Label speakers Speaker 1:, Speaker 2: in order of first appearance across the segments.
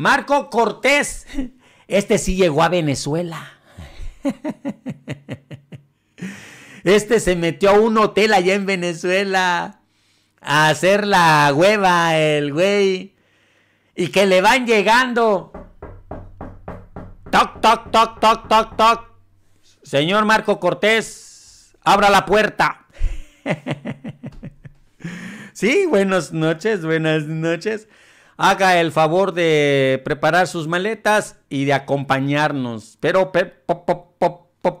Speaker 1: Marco Cortés, este sí llegó a Venezuela. Este se metió a un hotel allá en Venezuela a hacer la hueva, el güey. Y que le van llegando. Toc, toc, toc, toc, toc, toc. Señor Marco Cortés, abra la puerta. sí, buenas noches, buenas noches haga el favor de preparar sus maletas y de acompañarnos. Pero,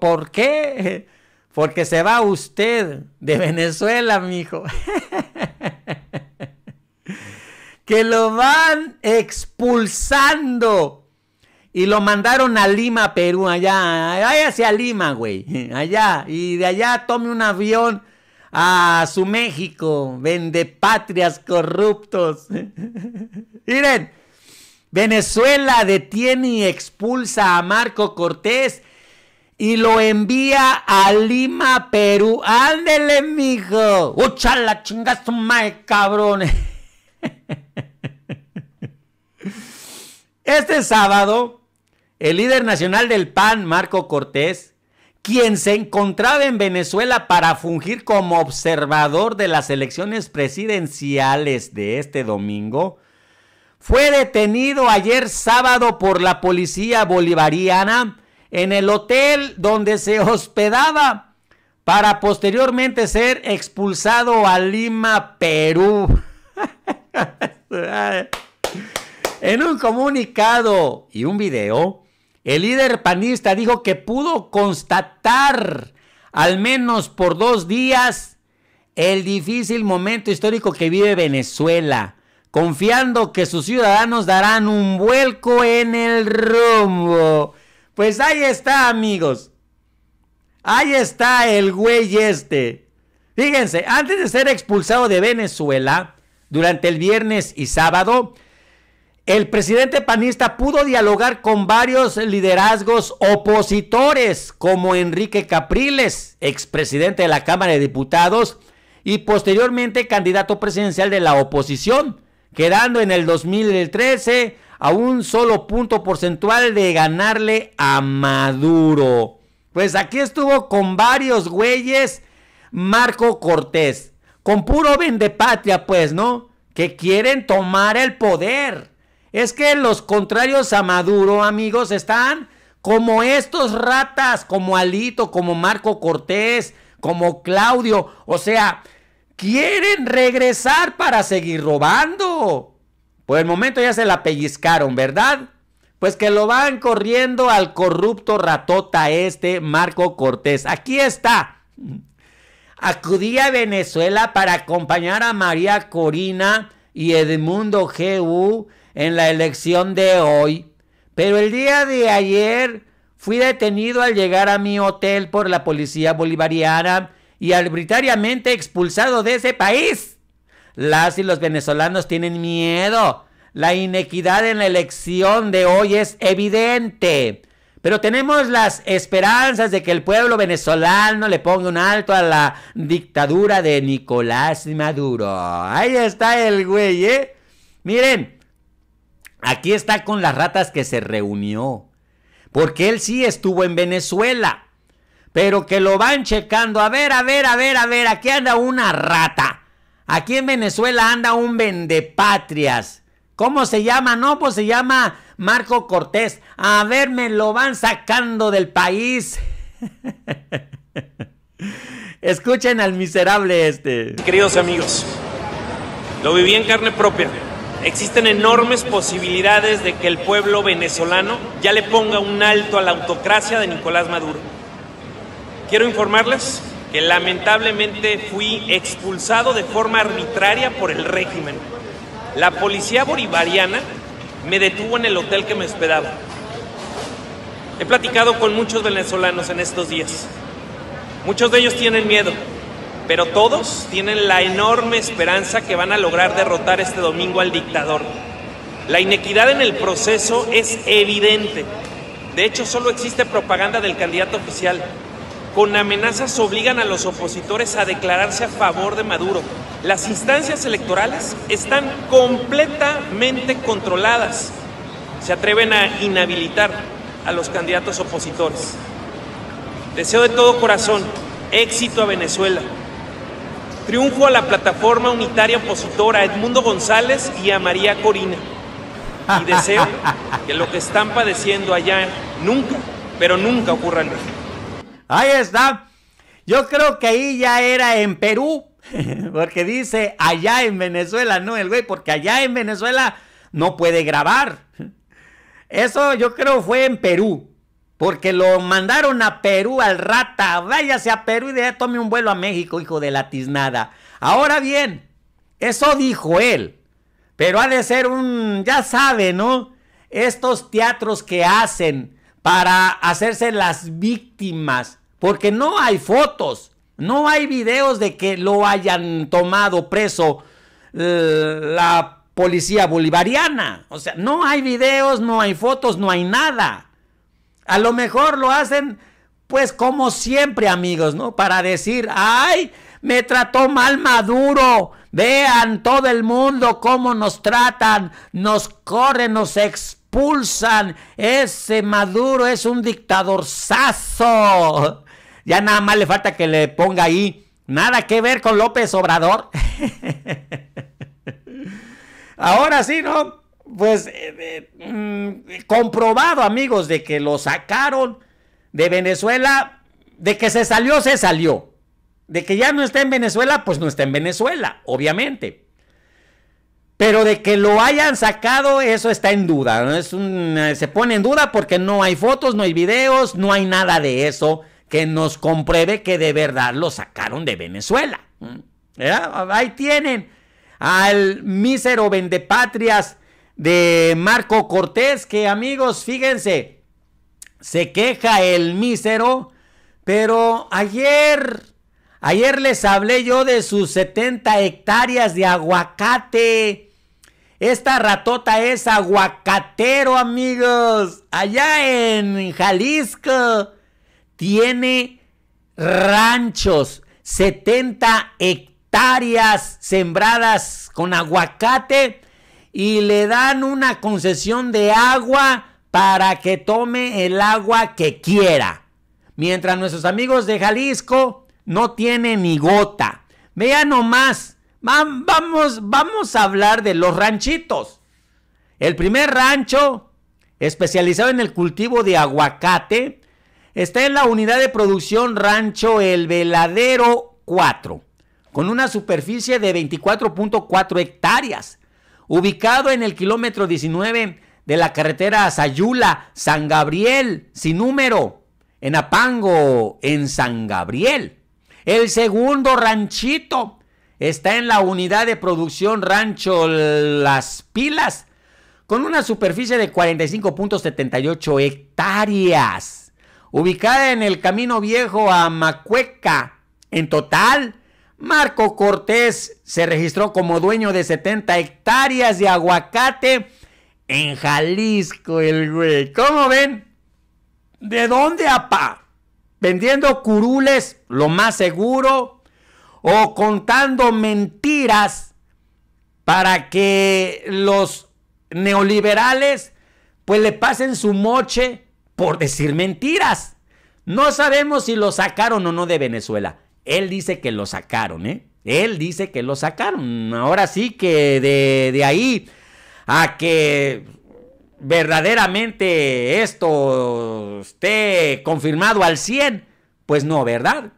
Speaker 1: ¿por qué? Porque se va usted de Venezuela, mijo. que lo van expulsando. Y lo mandaron a Lima, Perú, allá. Allá hacia Lima, güey. Allá. Y de allá tome un avión a su México. Vende patrias corruptos. Miren, Venezuela detiene y expulsa a Marco Cortés y lo envía a Lima, Perú. Ándele, mijo. Uchala, chingazo, mae, cabrón! Este sábado, el líder nacional del PAN, Marco Cortés, quien se encontraba en Venezuela para fungir como observador de las elecciones presidenciales de este domingo, fue detenido ayer sábado por la policía bolivariana en el hotel donde se hospedaba para posteriormente ser expulsado a Lima, Perú. en un comunicado y un video, el líder panista dijo que pudo constatar, al menos por dos días, el difícil momento histórico que vive Venezuela confiando que sus ciudadanos darán un vuelco en el rumbo. Pues ahí está, amigos. Ahí está el güey este. Fíjense, antes de ser expulsado de Venezuela, durante el viernes y sábado, el presidente panista pudo dialogar con varios liderazgos opositores, como Enrique Capriles, expresidente de la Cámara de Diputados y posteriormente candidato presidencial de la oposición, quedando en el 2013 a un solo punto porcentual de ganarle a Maduro. Pues aquí estuvo con varios güeyes Marco Cortés, con puro vendepatria, pues, ¿no? Que quieren tomar el poder. Es que los contrarios a Maduro, amigos, están como estos ratas, como Alito, como Marco Cortés, como Claudio. O sea, quieren regresar para seguir robando. Por el momento ya se la pellizcaron, ¿verdad? Pues que lo van corriendo al corrupto ratota este Marco Cortés. Aquí está. Acudí a Venezuela para acompañar a María Corina y Edmundo G.U. en la elección de hoy. Pero el día de ayer fui detenido al llegar a mi hotel por la policía bolivariana y arbitrariamente expulsado de ese país. Las y los venezolanos tienen miedo. La inequidad en la elección de hoy es evidente. Pero tenemos las esperanzas de que el pueblo venezolano le ponga un alto a la dictadura de Nicolás Maduro. Ahí está el güey, ¿eh? Miren, aquí está con las ratas que se reunió. Porque él sí estuvo en Venezuela pero que lo van checando. A ver, a ver, a ver, a ver, aquí anda una rata. Aquí en Venezuela anda un vendepatrias. ¿Cómo se llama? No, pues se llama Marco Cortés. A ver, me lo van sacando del país. Escuchen al miserable este. Queridos amigos,
Speaker 2: lo viví en carne propia. Existen enormes posibilidades de que el pueblo venezolano ya le ponga un alto a la autocracia de Nicolás Maduro Quiero informarles que lamentablemente fui expulsado de forma arbitraria por el régimen. La policía bolivariana me detuvo en el hotel que me hospedaba. He platicado con muchos venezolanos en estos días. Muchos de ellos tienen miedo, pero todos tienen la enorme esperanza que van a lograr derrotar este domingo al dictador. La inequidad en el proceso es evidente. De hecho, solo existe propaganda del candidato oficial con amenazas obligan a los opositores a declararse a favor de Maduro. Las instancias electorales están completamente controladas. Se atreven a inhabilitar a los candidatos opositores. Deseo de todo corazón éxito a Venezuela. Triunfo a la plataforma unitaria opositora Edmundo González y a María Corina. Y deseo que lo que están padeciendo allá nunca, pero nunca ocurra en
Speaker 1: Ahí está. Yo creo que ahí ya era en Perú, porque dice allá en Venezuela, no el güey, porque allá en Venezuela no puede grabar. Eso yo creo fue en Perú, porque lo mandaron a Perú al rata. Váyase a Perú y de ahí tome un vuelo a México, hijo de la tiznada. Ahora bien, eso dijo él, pero ha de ser un, ya sabe, ¿no? Estos teatros que hacen para hacerse las víctimas porque no hay fotos, no hay videos de que lo hayan tomado preso eh, la policía bolivariana. O sea, no hay videos, no hay fotos, no hay nada. A lo mejor lo hacen, pues como siempre amigos, ¿no? Para decir, ay, me trató mal Maduro. Vean todo el mundo cómo nos tratan, nos corren, nos expulsan. Ese Maduro es un dictador dictadorzazo. Ya nada más le falta que le ponga ahí. Nada que ver con López Obrador. Ahora sí, ¿no? Pues eh, eh, mm, comprobado, amigos, de que lo sacaron de Venezuela, de que se salió, se salió. De que ya no está en Venezuela, pues no está en Venezuela, obviamente. Pero de que lo hayan sacado, eso está en duda. Es un, eh, se pone en duda porque no hay fotos, no hay videos, no hay nada de eso que nos compruebe que de verdad lo sacaron de Venezuela. Ahí tienen al mísero vendepatrias de Marco Cortés, que amigos, fíjense, se queja el mísero, pero ayer, ayer les hablé yo de sus 70 hectáreas de aguacate. Esta ratota es aguacatero, amigos, allá en Jalisco tiene ranchos, 70 hectáreas sembradas con aguacate y le dan una concesión de agua para que tome el agua que quiera. Mientras nuestros amigos de Jalisco no tienen ni gota. Vean nomás, vamos, vamos a hablar de los ranchitos. El primer rancho especializado en el cultivo de aguacate Está en la unidad de producción Rancho El Veladero 4, con una superficie de 24.4 hectáreas, ubicado en el kilómetro 19 de la carretera Sayula, San Gabriel, sin número, en Apango, en San Gabriel. El segundo ranchito está en la unidad de producción Rancho Las Pilas, con una superficie de 45.78 hectáreas ubicada en el camino viejo a Macueca. En total, Marco Cortés se registró como dueño de 70 hectáreas de aguacate en Jalisco, el güey. ¿Cómo ven? ¿De dónde, apá? ¿Vendiendo curules, lo más seguro? ¿O contando mentiras para que los neoliberales pues le pasen su moche por decir mentiras. No sabemos si lo sacaron o no de Venezuela. Él dice que lo sacaron, ¿eh? Él dice que lo sacaron. Ahora sí que de, de ahí a que verdaderamente esto esté confirmado al 100, pues no, ¿verdad?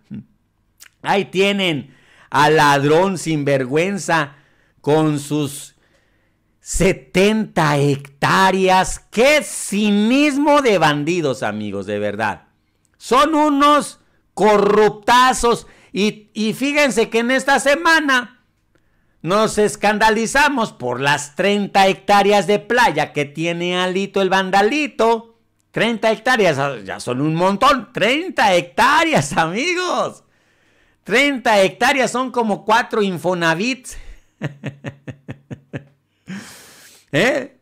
Speaker 1: Ahí tienen al ladrón sin vergüenza con sus 70 hectáreas. ¡Qué cinismo de bandidos, amigos! De verdad. Son unos corruptazos. Y, y fíjense que en esta semana nos escandalizamos por las 30 hectáreas de playa que tiene Alito el vandalito. 30 hectáreas, ah, ya son un montón. 30 hectáreas, amigos. 30 hectáreas son como cuatro Infonavits. ¿eh?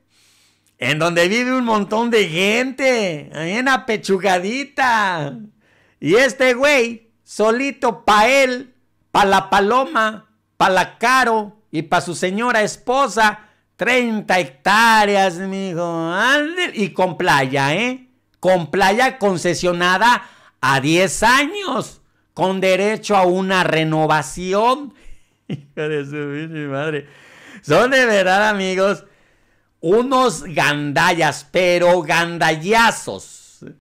Speaker 1: En donde vive un montón de gente, ahí en apechugadita. Y este güey, solito pa' él, pa' la paloma, pa' la caro y pa' su señora esposa, 30 hectáreas, hijo... Y con playa, ¿eh? Con playa concesionada a 10 años, con derecho a una renovación. ...hijo de su madre. Son de verdad, amigos, unos gandallas, pero gandallazos.